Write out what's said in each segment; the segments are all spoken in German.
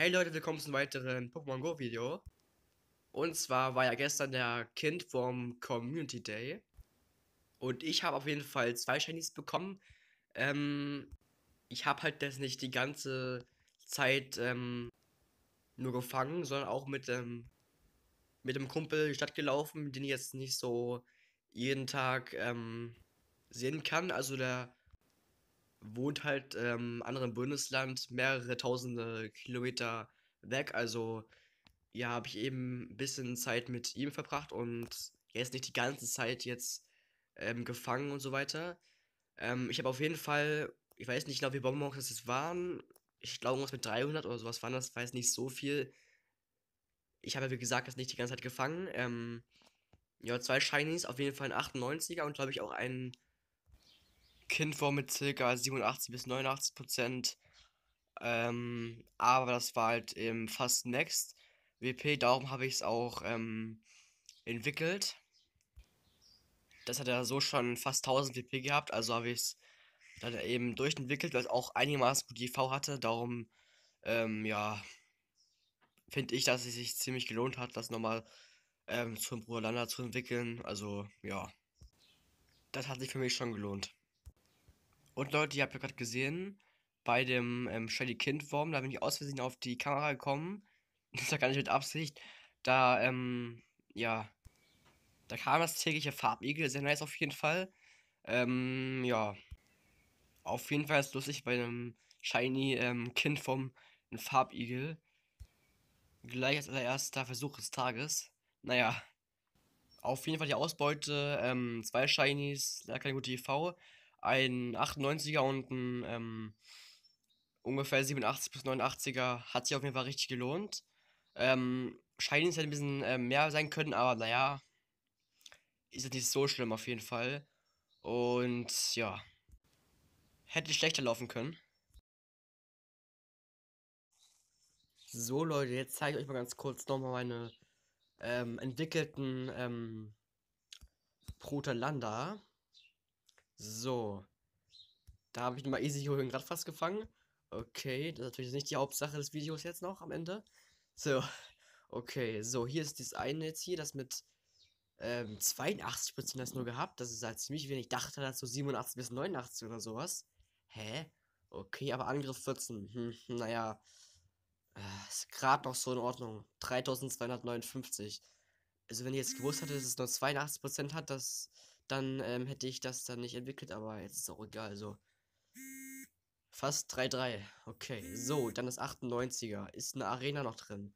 Hey Leute, willkommen zu einem weiteren Pokémon Go Video. Und zwar war ja gestern der Kind vom Community Day. Und ich habe auf jeden Fall zwei Shinies bekommen. Ähm, ich habe halt das nicht die ganze Zeit ähm, nur gefangen, sondern auch mit, ähm, mit dem Kumpel die Stadt gelaufen, den ich jetzt nicht so jeden Tag ähm, sehen kann. Also der wohnt halt ähm, anderen Bundesland mehrere tausende Kilometer weg. Also ja, habe ich eben ein bisschen Zeit mit ihm verbracht und er ist nicht die ganze Zeit jetzt ähm, gefangen und so weiter. Ähm, ich habe auf jeden Fall, ich weiß nicht genau, wie Bonbons das waren. Ich glaube, was mit 300 oder sowas waren das, weiß nicht so viel. Ich habe ja, wie gesagt, das nicht die ganze Zeit gefangen. Ähm, ja, zwei Shinies, auf jeden Fall ein 98er und glaube ich auch einen Kind war mit ca. 87 bis 89 Prozent. Ähm, aber das war halt eben Fast Next WP, darum habe ich es auch ähm, entwickelt. Das hat er so schon fast 1000 WP gehabt, also habe ich es dann eben durchentwickelt, weil es auch einigermaßen gut GV hatte. Darum, ähm, ja, finde ich, dass es sich ziemlich gelohnt hat, das nochmal ähm, zum Ruhrlander zu entwickeln. Also, ja, das hat sich für mich schon gelohnt. Und Leute, ihr habt ja gerade gesehen, bei dem ähm, Shelly Kindwurm, da bin ich aus Versehen auf die Kamera gekommen. Das war gar nicht mit Absicht. Da, ähm, ja. Da kam das tägliche Farbigel, sehr nice auf jeden Fall. Ähm, ja. Auf jeden Fall ist es lustig bei einem Shiny ähm, Kind vom Farbigel. Gleich als allererster Versuch des Tages. Naja. Auf jeden Fall die Ausbeute, ähm, zwei Shinies, leider keine gute IV. E ein 98er und ein ähm, ungefähr 87 bis 89er hat sich auf jeden Fall richtig gelohnt. Ähm, Shinies hätte ein bisschen äh, mehr sein können, aber naja, ist jetzt nicht so schlimm auf jeden Fall. Und ja, hätte schlechter laufen können. So Leute, jetzt zeige ich euch mal ganz kurz nochmal meine ähm, entwickelten ähm, Protalanda. So. Da habe ich nochmal easy gerade fast gefangen. Okay, das ist natürlich nicht die Hauptsache des Videos jetzt noch am Ende. So. Okay, so, hier ist das eine jetzt hier, das mit ähm, 82% das nur gehabt. Das ist halt ziemlich wenig. Ich dachte dazu so 87 bis 89 oder sowas. Hä? Okay, aber Angriff 14. Hm, hm naja. Äh, ist gerade noch so in Ordnung. 3259. Also, wenn ihr jetzt gewusst hätte, dass es nur 82% hat, das dann ähm, hätte ich das dann nicht entwickelt, aber jetzt ist auch egal. So. Fast 3-3. Okay, so, dann das 98er. Ist eine Arena noch drin?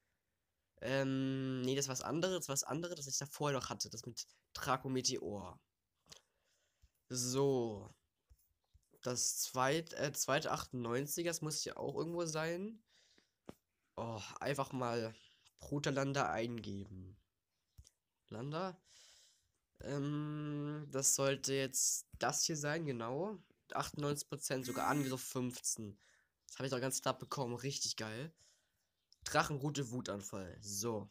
Ähm, nee, das ist was anderes, das was anderes, das ich da vorher noch hatte. Das mit Draco Meteor. So. Das zweit, äh, zweite 98er, das muss ja auch irgendwo sein. Oh, einfach mal Brutalander eingeben. Lander? Ähm, das sollte jetzt das hier sein, genau. 98%, sogar Angriff 15. Das habe ich doch ganz knapp bekommen. Richtig geil. Drachenrute Wutanfall. So.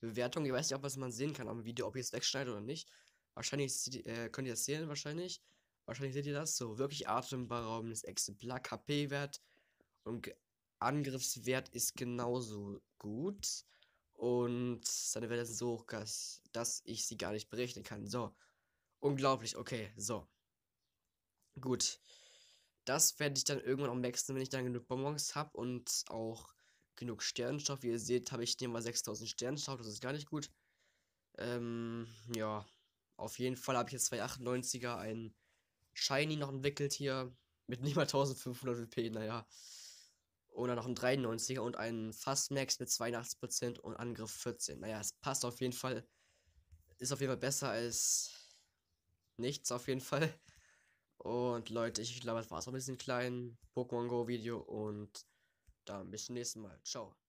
Bewertung, ich weiß nicht, ob was man sehen kann am Video, ob ich es wegschneide oder nicht. Wahrscheinlich äh, könnt ihr das sehen, wahrscheinlich. Wahrscheinlich seht ihr das. So, wirklich atemberaubendes Exemplar. KP-Wert und Angriffswert ist genauso gut. Und seine Welle sind so hoch, dass, dass ich sie gar nicht berechnen kann. So. Unglaublich, okay, so. Gut. Das werde ich dann irgendwann auch maxen, wenn ich dann genug Bonbons habe und auch genug Sternenstoff. Wie ihr seht, habe ich mal 6000 Sternenstoff, das ist gar nicht gut. Ähm, ja. Auf jeden Fall habe ich jetzt zwei 98er, ein Shiny noch entwickelt hier. Mit nicht mal 1500 WP, naja oder noch ein 93er und einen Fast Max mit 82% und Angriff 14. Naja, es passt auf jeden Fall. Ist auf jeden Fall besser als nichts auf jeden Fall. Und Leute, ich glaube, das war es auch mit diesem kleinen Pokémon Go Video und dann bis zum nächsten Mal. Ciao.